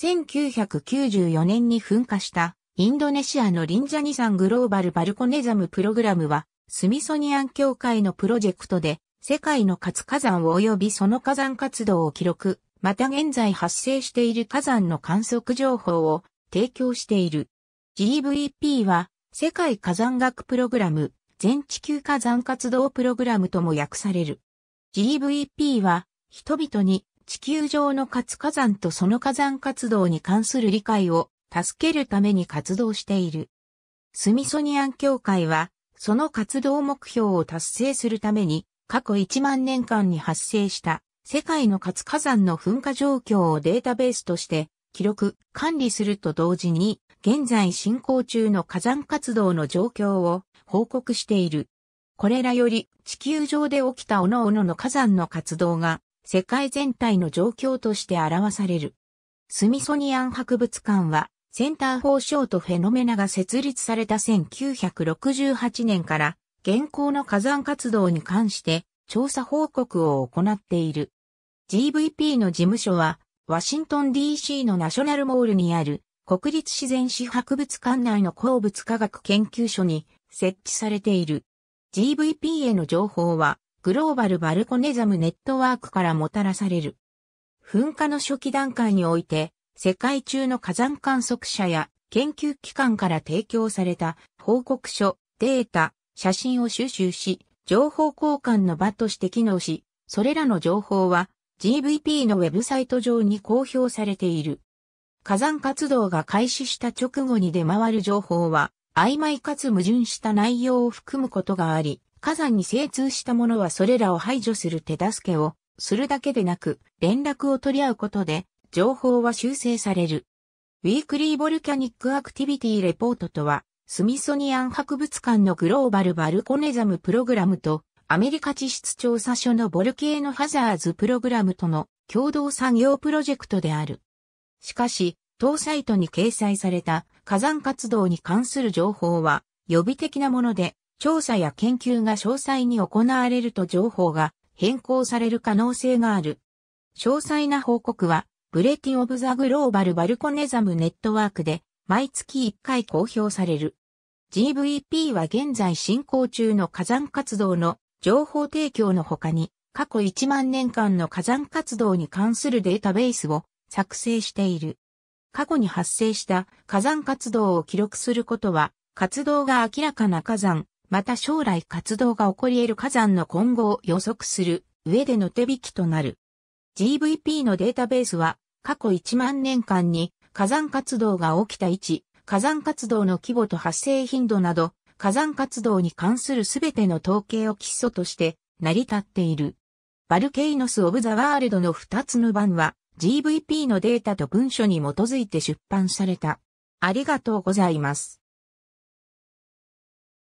1994年に噴火したインドネシアのリンジャニングローバルバルコネザムプログラムはスミソニアン協会のプロジェクトで世界の活火山及びその火山活動を記録、また現在発生している火山の観測情報を提供している。GVP は世界火山学プログラム、全地球火山活動プログラムとも訳される。GVP は人々に地球上の活火山とその火山活動に関する理解を助けるために活動している。スミソニアン協会は、その活動目標を達成するために、過去1万年間に発生した世界の活火山の噴火状況をデータベースとして記録、管理すると同時に、現在進行中の火山活動の状況を報告している。これらより地球上で起きた各々の火山の活動が世界全体の状況として表される。スミソニアン博物館は、センター・フォー・ショート・フェノメナが設立された1968年から、現行の火山活動に関して調査報告を行っている。GVP の事務所は、ワシントン DC のナショナルモールにある国立自然史博物館内の鉱物科学研究所に設置されている。GVP への情報はグローバルバルコネザムネットワークからもたらされる。噴火の初期段階において、世界中の火山観測者や研究機関から提供された報告書、データ、写真を収集し、情報交換の場として機能し、それらの情報は GVP のウェブサイト上に公表されている。火山活動が開始した直後に出回る情報は、曖昧かつ矛盾した内容を含むことがあり、火山に精通した者はそれらを排除する手助けをするだけでなく、連絡を取り合うことで、情報は修正される。ウィークリーボルキャニックアクティビティレポートとは、スミソニアン博物館のグローバルバルコネザムプログラムと、アメリカ地質調査所のボルケーノハザーズプログラムとの共同産業プロジェクトである。しかし、当サイトに掲載された火山活動に関する情報は予備的なもので、調査や研究が詳細に行われると情報が変更される可能性がある。詳細な報告は、ブレティン・オブ・ザ・グローバル・バルコネザム・ネットワークで、毎月1回公表される。GVP は現在進行中の火山活動の情報提供の他に、過去1万年間の火山活動に関するデータベースを作成している。過去に発生した火山活動を記録することは、活動が明らかな火山、また将来活動が起こり得る火山の今後を予測する上での手引きとなる。GVP のデータベースは過去1万年間に火山活動が起きた位置、火山活動の規模と発生頻度など、火山活動に関するすべての統計を基礎として成り立っている。バルケイノス・オブ・ザ・ワールドの2つの版は GVP のデータと文書に基づいて出版された。ありがとうございます。